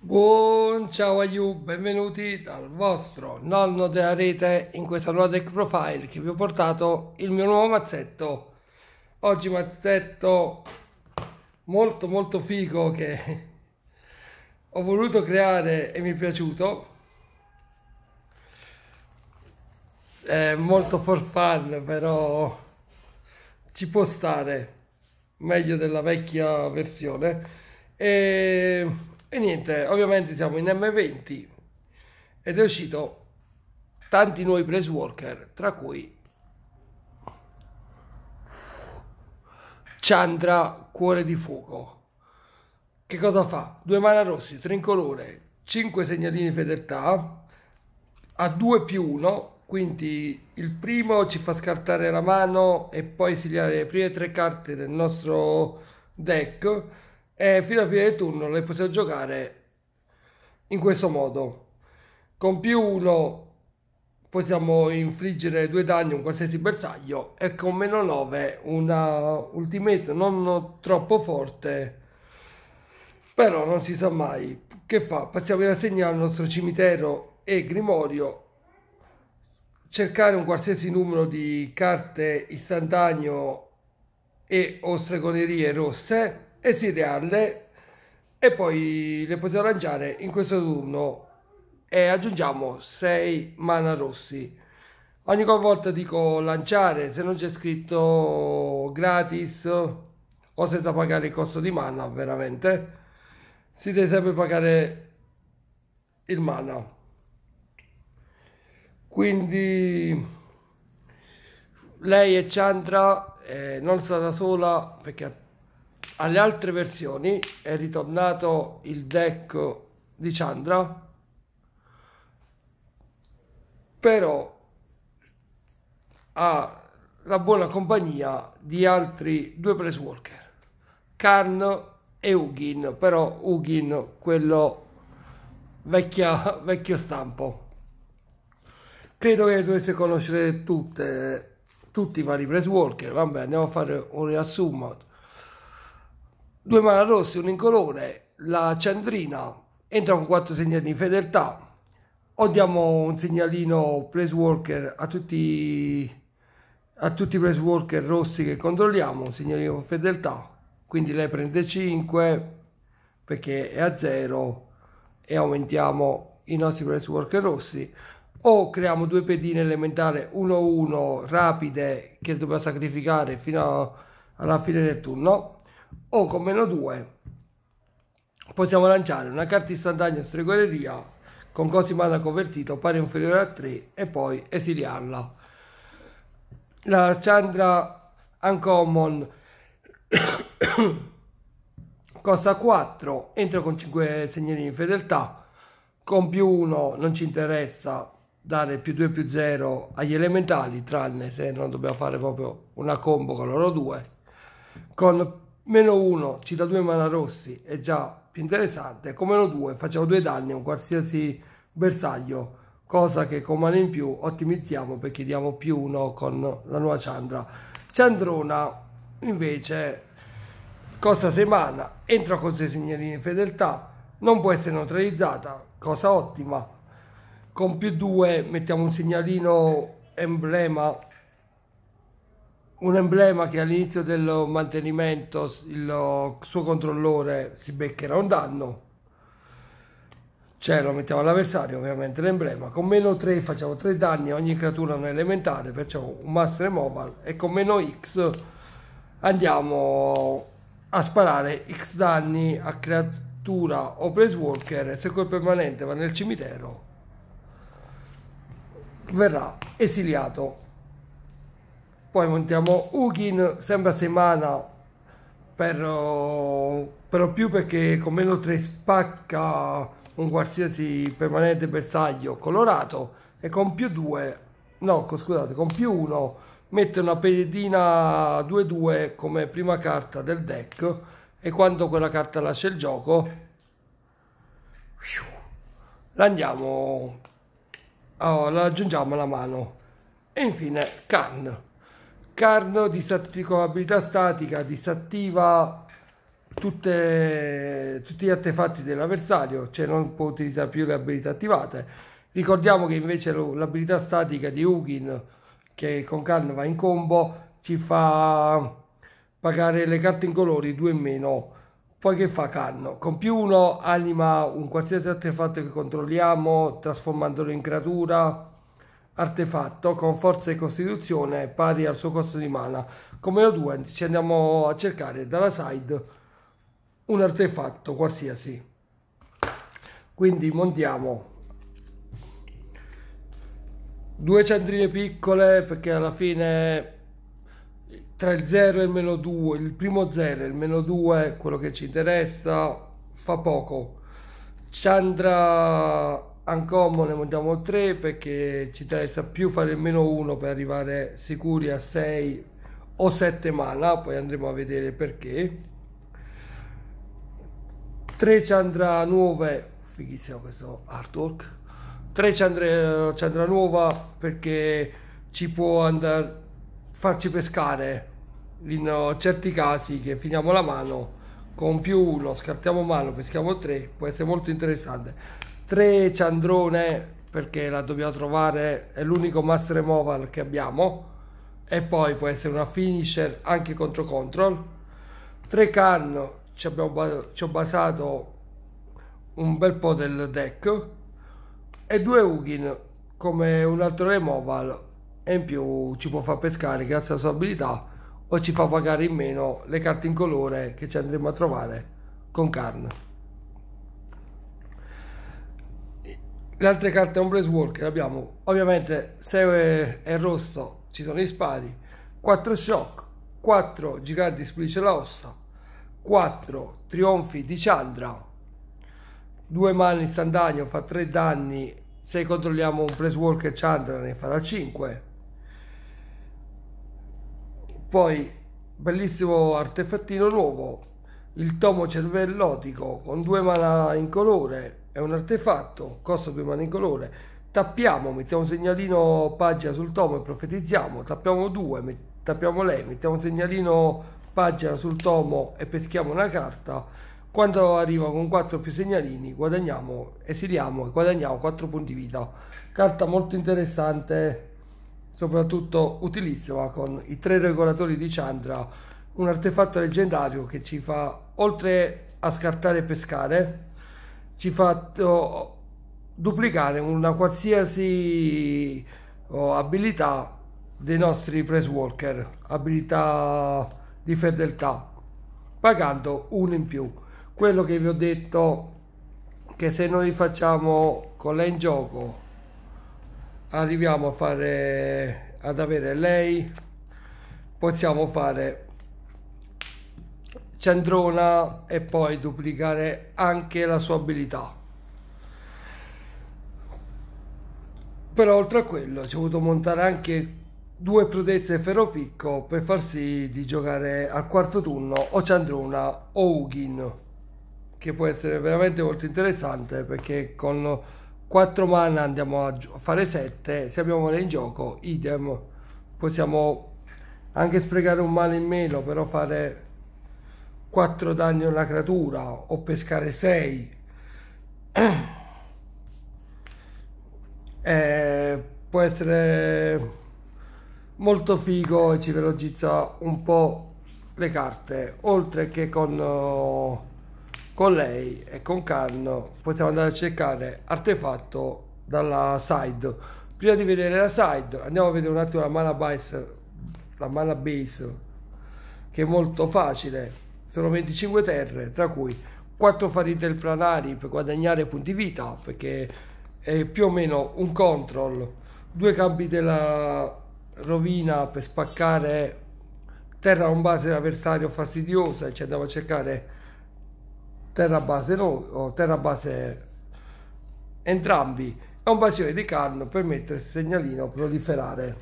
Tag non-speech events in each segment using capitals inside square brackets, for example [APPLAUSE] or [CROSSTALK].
Buon ciao a you, benvenuti dal vostro nonno della rete in questa nuova deck profile che vi ho portato il mio nuovo mazzetto. Oggi mazzetto molto molto figo che [LAUGHS] ho voluto creare e mi è piaciuto. È molto for fun però ci può stare meglio della vecchia versione. E e niente, ovviamente siamo in M20 ed è uscito tanti nuovi press worker, tra cui Chandra Cuore di Fuoco. Che cosa fa? Due mana rossi, tricolore, 5 segnalini fedeltà, a 2 più 1, quindi il primo ci fa scartare la mano e poi segnare le prime tre carte del nostro deck e fino alla fine del turno le possiamo giocare in questo modo. Con più 1 possiamo infliggere due danni a un qualsiasi bersaglio e con meno 9 una ultimate non troppo forte però non si sa mai che fa passiamo in rassegna al nostro cimitero e grimorio cercare un qualsiasi numero di carte istantaneo e o stregonerie rosse esiliarle e poi le possiamo lanciare in questo turno e aggiungiamo 6 mana rossi ogni volta dico lanciare se non c'è scritto gratis o senza pagare il costo di mana veramente si deve sempre pagare il mana quindi lei e Chandra eh, non sarà sola perché ha alle altre versioni è ritornato il deck di Chandra però ha la buona compagnia di altri due place walker Karn e Ugin però Ugin quello vecchia, [LAUGHS] vecchio stampo credo che dovesse conoscere tutte tutti i vari place walker vabbè andiamo a fare un riassunto due rosse, un incolore, la Ciandrina, entra con quattro segnali di fedeltà, o diamo un segnalino press worker a tutti, a tutti i press worker rossi che controlliamo, un segnalino fedeltà, quindi lei prende 5 perché è a 0 e aumentiamo i nostri press worker rossi, o creiamo due pedine elementari 1-1 rapide che dobbiamo sacrificare fino alla fine del turno o con meno 2 possiamo lanciare una carta istantanea stregoneria con costi da convertito pari inferiore a 3 e poi esiliarla. La Chandra Uncommon [COUGHS] costa 4, entra con 5 segnali di fedeltà, con più 1 non ci interessa dare più 2 più 0 agli elementali, tranne se non dobbiamo fare proprio una combo con loro due, con Meno 1 ci dà due mana rossi, è già più interessante. Con meno 2 facciamo due danni a un qualsiasi bersaglio, cosa che con mana in più ottimizziamo perché diamo più 1 con la nuova Chandra. Chandrona invece costa 6 mana, entra con 6 segnalini di fedeltà, non può essere neutralizzata, cosa ottima. Con più 2 mettiamo un segnalino emblema un emblema che all'inizio del mantenimento il suo controllore si beccherà un danno cioè lo mettiamo all'avversario ovviamente l'emblema con meno 3 facciamo 3 danni a ogni creatura non elementare perciò un master mobile e con meno x andiamo a sparare x danni a creatura o place walker se quel permanente va nel cimitero verrà esiliato poi montiamo Ugin sempre a settimana per, però più perché con meno 3 spacca un qualsiasi permanente bersaglio colorato e con più 2 no scusate con più 1 mette una pedina 2-2 come prima carta del deck e quando quella carta lascia il gioco la oh, la aggiungiamo alla mano e infine can Carno disatti- con abilità statica disattiva tutte, tutti gli artefatti dell'avversario, cioè non può utilizzare più le abilità attivate. Ricordiamo che invece l'abilità statica di Hugin, che con Khan va in combo, ci fa pagare le carte in colori 2 in meno. Poi che fa Canno? Con più 1 anima un qualsiasi artefatto che controlliamo trasformandolo in creatura artefatto con forza di costituzione pari al suo costo di mana. Come lo 2 ci andiamo a cercare dalla side un artefatto qualsiasi. Quindi montiamo due cendrine piccole perché alla fine tra il 0 e il meno 2, il primo 0 e il meno 2, quello che ci interessa, fa poco. Chandra Uncommon ne mandiamo 3 perché ci interessa più fare meno uno per arrivare sicuri a 6 o 7 mana, poi andremo a vedere perché. 3 Chandra nuove, fighissimo questo artwork. 3 Chandra, Chandra nuova perché ci può andare farci pescare in uh, certi casi che finiamo la mano con più uno, scartiamo mano, peschiamo 3, può essere molto interessante 3 Ciandrone perché la dobbiamo trovare, è l'unico mass removal che abbiamo e poi può essere una finisher anche contro control 3 can ci, abbiamo, ci ho basato un bel po' del deck e 2 Ugin come un altro removal e in più ci può far pescare grazie alla sua abilità o ci fa pagare in meno le carte in colore che ci andremo a trovare con Karn. le altre carte un blaze Walker abbiamo ovviamente se è rosso ci sono i spari 4 shock 4 giganti splice la ossa 4 trionfi di Chandra 2 mani istantaneo fa 3 danni se controlliamo un blaze walker Chandra ne farà 5 poi bellissimo artefattino nuovo il tomo cervellotico con 2 mana in colore è un artefatto, costa due mani in colore, tappiamo, mettiamo un segnalino pagina sul tomo e profetizziamo, tappiamo due, tappiamo lei, mettiamo un segnalino pagina sul tomo e peschiamo una carta, quando arriva con 4 più segnalini guadagniamo, esiliamo e guadagniamo 4 punti vita. Carta molto interessante, soprattutto utilissima con i tre regolatori di Chandra, un artefatto leggendario che ci fa, oltre a scartare e pescare, ci fatto oh, duplicare una qualsiasi oh, abilità dei nostri press walker, abilità di fedeltà, pagando uno in più. Quello che vi ho detto che se noi facciamo con lei in gioco arriviamo a fare ad avere lei possiamo fare Cendrona e poi duplicare anche la sua abilità. Però oltre a quello ci ho dovuto montare anche due prudezze ferro picco per far sì di giocare al quarto turno o Chandrona o Ugin che può essere veramente molto interessante perché con 4 mana andiamo a fare 7 se abbiamo mana in gioco idem possiamo anche sprecare un mana in meno però fare 4 danni a una creatura o pescare 6 [CLEARS THROAT] eh, può essere molto figo e ci velocizza un po' le carte oltre che con, con lei e con Carno possiamo andare a cercare artefatto dalla side prima di vedere la side andiamo a vedere un attimo la mana base la mana base che è molto facile sono 25 terre, tra cui 4 farine del planari per guadagnare punti vita, perché è più o meno un control, 2 campi della rovina per spaccare terra a un base avversario fastidiosa e ci andiamo a cercare terra base noi o terra base entrambi e un vasione di carno per mettere il segnalino proliferare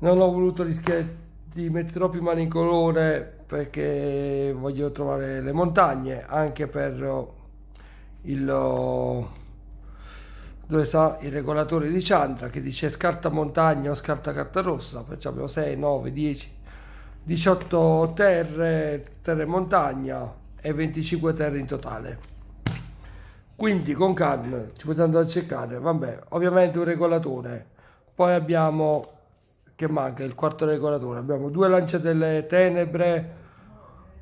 non ho voluto rischiare di mettere troppi mani in colore perché voglio trovare le montagne anche per eh, il eh, dove sta il regolatore di Chandra che dice scarta montagna o scarta carta rossa, facciamo 6, 9, 10, 18 terre, terre montagna e 25 terre in totale. Quindi con Khan ci possiamo andare a cercare, vabbè, ovviamente un regolatore. Poi abbiamo che manca, il quarto regolatore. Abbiamo due lance delle tenebre,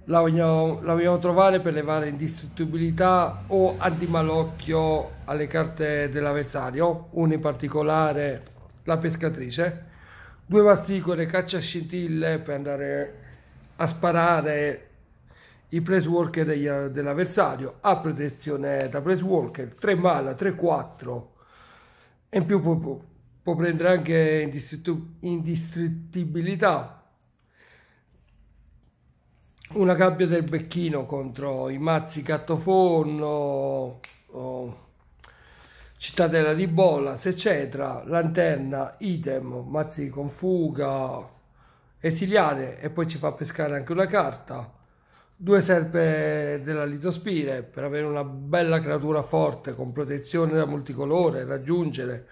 la vogliamo, la vogliamo trovare per levare indistruttibilità o antimalocchio alle carte dell'avversario, una in particolare la pescatrice, due masticore caccia scintille per andare a sparare i press walker dell'avversario, a protezione da press walker, 3 mala, 3-4 e in più, più, più può prendere anche indistruttibilità una gabbia del becchino contro i mazzi cattofonno cittadella di bollas eccetera lanterna idem mazzi con fuga esiliare e poi ci fa pescare anche una carta due serpe della litospire per avere una bella creatura forte con protezione da multicolore raggiungere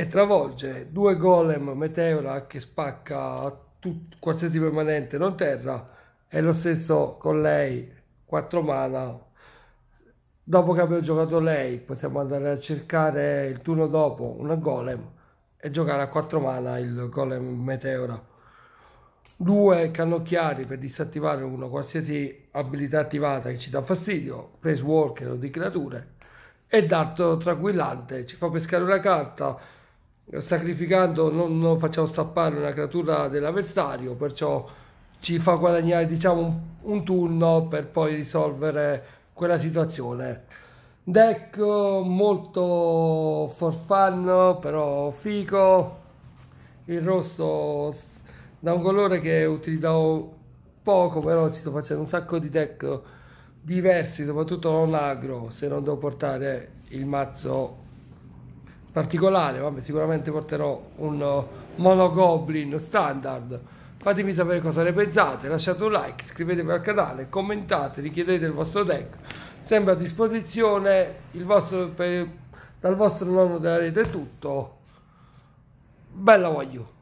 e travolge due golem meteora che spacca tut, qualsiasi permanente non terra e lo stesso con lei 4 mana dopo che abbiamo giocato lei possiamo andare a cercare il turno dopo una golem e giocare a 4 mana il golem meteora due cannocchiari per disattivare uno qualsiasi abilità attivata che ci dà fastidio press walker o di creature e dato tranquillante ci fa pescare una carta sacrificando non, non facciamo stappare una creatura dell'avversario, perciò ci fa guadagnare diciamo un, un, turno per poi risolvere quella situazione. Deck molto for fun, però fico. Il rosso da un colore che utilizzavo poco, però ci sto facendo un sacco di deck diversi, soprattutto non agro, se non devo portare il mazzo particolare, vabbè, sicuramente porterò un eh, monogoblin standard. Fatemi sapere cosa ne pensate, lasciate un like, iscrivetevi al canale, commentate, richiedete il vostro deck. Sempre a disposizione, vostro, per, dal vostro nonno della rete è tutto. Bella voglio!